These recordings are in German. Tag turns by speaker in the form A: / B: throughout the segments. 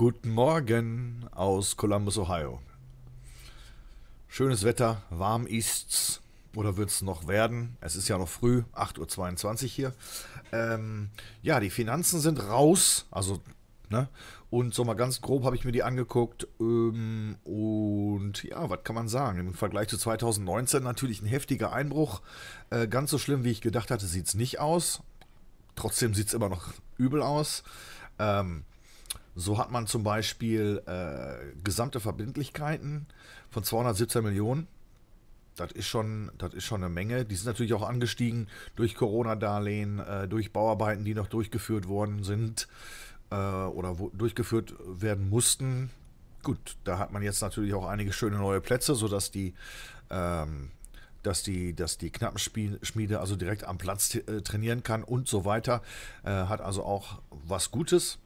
A: Guten Morgen aus Columbus, Ohio. Schönes Wetter, warm ist's oder wird's noch werden? Es ist ja noch früh, 8.22 Uhr hier. Ähm, ja, die Finanzen sind raus, also, ne? Und so mal ganz grob habe ich mir die angeguckt. Ähm, und ja, was kann man sagen? Im Vergleich zu 2019 natürlich ein heftiger Einbruch. Äh, ganz so schlimm, wie ich gedacht hatte, sieht es nicht aus. Trotzdem sieht es immer noch übel aus. Ähm, so hat man zum Beispiel äh, gesamte Verbindlichkeiten von 217 Millionen. Das ist, schon, das ist schon eine Menge. Die sind natürlich auch angestiegen durch Corona-Darlehen, äh, durch Bauarbeiten, die noch durchgeführt worden sind äh, oder wo, durchgeführt werden mussten. Gut, da hat man jetzt natürlich auch einige schöne neue Plätze, sodass die, ähm, dass die, dass die Knappenschmiede also direkt am Platz äh, trainieren kann und so weiter. Äh, hat also auch was Gutes.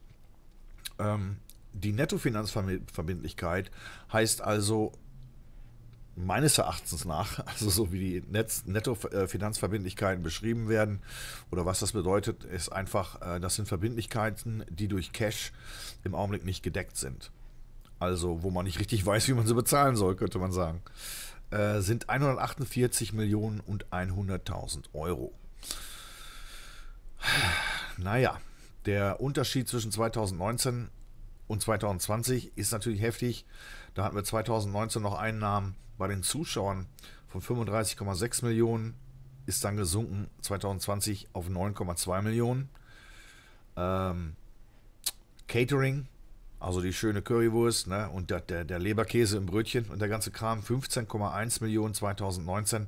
A: Ähm, die Nettofinanzverbindlichkeit heißt also meines Erachtens nach, also so wie die Nettofinanzverbindlichkeiten beschrieben werden oder was das bedeutet, ist einfach, äh, das sind Verbindlichkeiten, die durch Cash im Augenblick nicht gedeckt sind. Also wo man nicht richtig weiß, wie man sie bezahlen soll, könnte man sagen, äh, sind 148 Millionen und 100.000 Euro. Naja, der Unterschied zwischen 2019 und 2020 ist natürlich heftig. Da hatten wir 2019 noch Einnahmen bei den Zuschauern von 35,6 Millionen, ist dann gesunken 2020 auf 9,2 Millionen. Ähm, Catering, also die schöne Currywurst ne, und der, der, der Leberkäse im Brötchen und der ganze Kram, 15,1 Millionen 2019,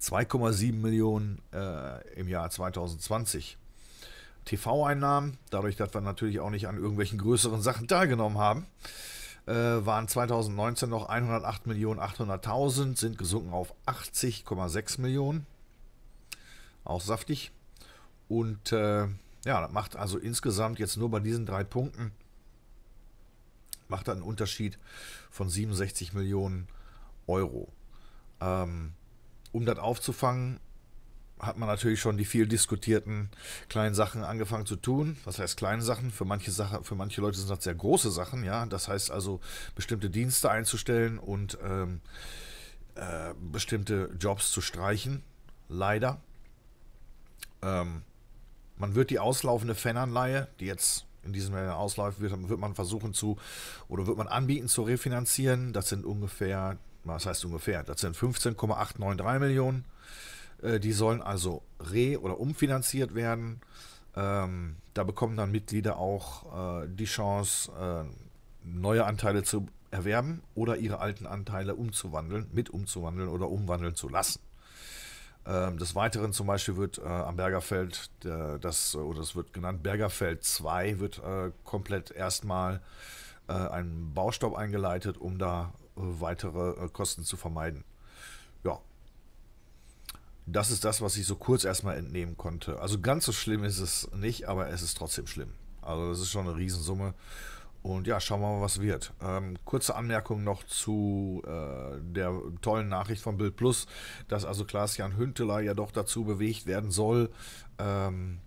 A: 2,7 Millionen äh, im Jahr 2020. TV-Einnahmen, dadurch, dass wir natürlich auch nicht an irgendwelchen größeren Sachen teilgenommen haben, äh, waren 2019 noch 108.800.000, sind gesunken auf 80,6 Millionen. Auch saftig. Und äh, ja, das macht also insgesamt jetzt nur bei diesen drei Punkten macht einen Unterschied von 67 Millionen Euro. Ähm, um das aufzufangen, hat man natürlich schon die viel diskutierten kleinen Sachen angefangen zu tun. Was heißt kleine Sachen? Für manche Sache, für manche Leute sind das sehr große Sachen, ja. Das heißt also, bestimmte Dienste einzustellen und ähm, äh, bestimmte Jobs zu streichen. Leider. Ähm, man wird die auslaufende Fananleihe, die jetzt in diesem Jahr ausläuft, wird, wird man versuchen zu oder wird man anbieten zu refinanzieren. Das sind ungefähr, was heißt ungefähr? Das sind 15,893 Millionen. Äh, die sollen also re- oder umfinanziert werden. Ähm, da bekommen dann Mitglieder auch äh, die Chance, äh, neue Anteile zu erwerben oder ihre alten Anteile umzuwandeln, mit umzuwandeln oder umwandeln zu lassen. Ähm, des Weiteren zum Beispiel wird äh, am Bergerfeld, äh, das, äh, oder es wird genannt Bergerfeld 2, wird komplett erstmal ein Baustopp eingeleitet, um da weitere Kosten zu vermeiden. Das ist das, was ich so kurz erstmal entnehmen konnte. Also ganz so schlimm ist es nicht, aber es ist trotzdem schlimm. Also das ist schon eine Riesensumme. Und ja, schauen wir mal, was wird. Ähm, kurze Anmerkung noch zu äh, der tollen Nachricht von Bild Plus, dass also Klaas-Jan Hünteler ja doch dazu bewegt werden soll, ähm,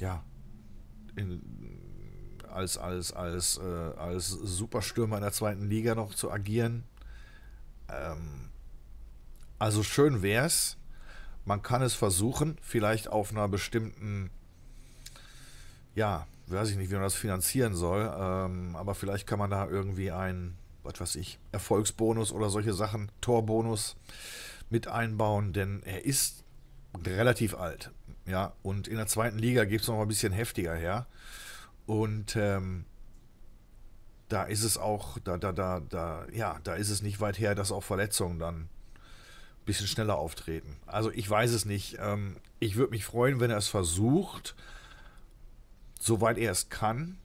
A: ja, in, als, als, als, äh, als Superstürmer in der zweiten Liga noch zu agieren. Ähm, also schön wäre es, man kann es versuchen, vielleicht auf einer bestimmten, ja, weiß ich nicht, wie man das finanzieren soll, ähm, aber vielleicht kann man da irgendwie einen, was weiß ich, Erfolgsbonus oder solche Sachen, Torbonus mit einbauen, denn er ist relativ alt. Ja, und in der zweiten Liga gibt es noch mal ein bisschen heftiger her. Und ähm, da ist es auch, da, da, da, da, ja, da ist es nicht weit her, dass auch Verletzungen dann bisschen schneller auftreten. Also ich weiß es nicht. Ähm, ich würde mich freuen, wenn er es versucht, soweit er es kann,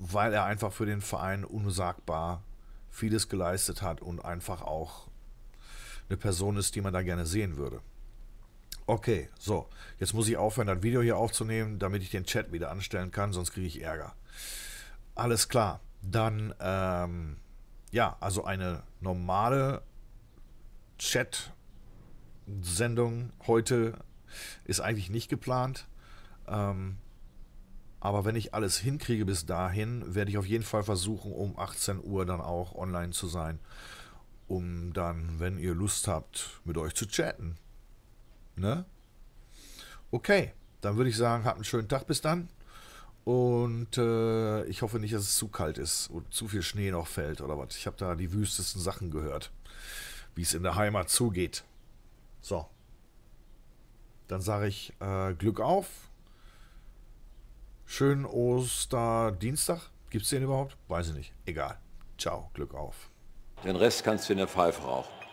A: weil er einfach für den Verein unsagbar vieles geleistet hat und einfach auch eine Person ist, die man da gerne sehen würde. Okay, so, jetzt muss ich aufhören, das Video hier aufzunehmen, damit ich den Chat wieder anstellen kann, sonst kriege ich Ärger. Alles klar, dann, ähm, ja, also eine normale Chat- Sendung heute ist eigentlich nicht geplant. Ähm, aber wenn ich alles hinkriege bis dahin, werde ich auf jeden Fall versuchen, um 18 Uhr dann auch online zu sein. Um dann, wenn ihr Lust habt, mit euch zu chatten. Ne? Okay, dann würde ich sagen, habt einen schönen Tag bis dann. Und äh, ich hoffe nicht, dass es zu kalt ist und zu viel Schnee noch fällt oder was. Ich habe da die wüstesten Sachen gehört, wie es in der Heimat zugeht. So. Dann sage ich äh, Glück auf. Schönen Osterdienstag. Gibt es den überhaupt? Weiß ich nicht. Egal. Ciao. Glück auf. Den Rest kannst du in der Pfeife rauchen.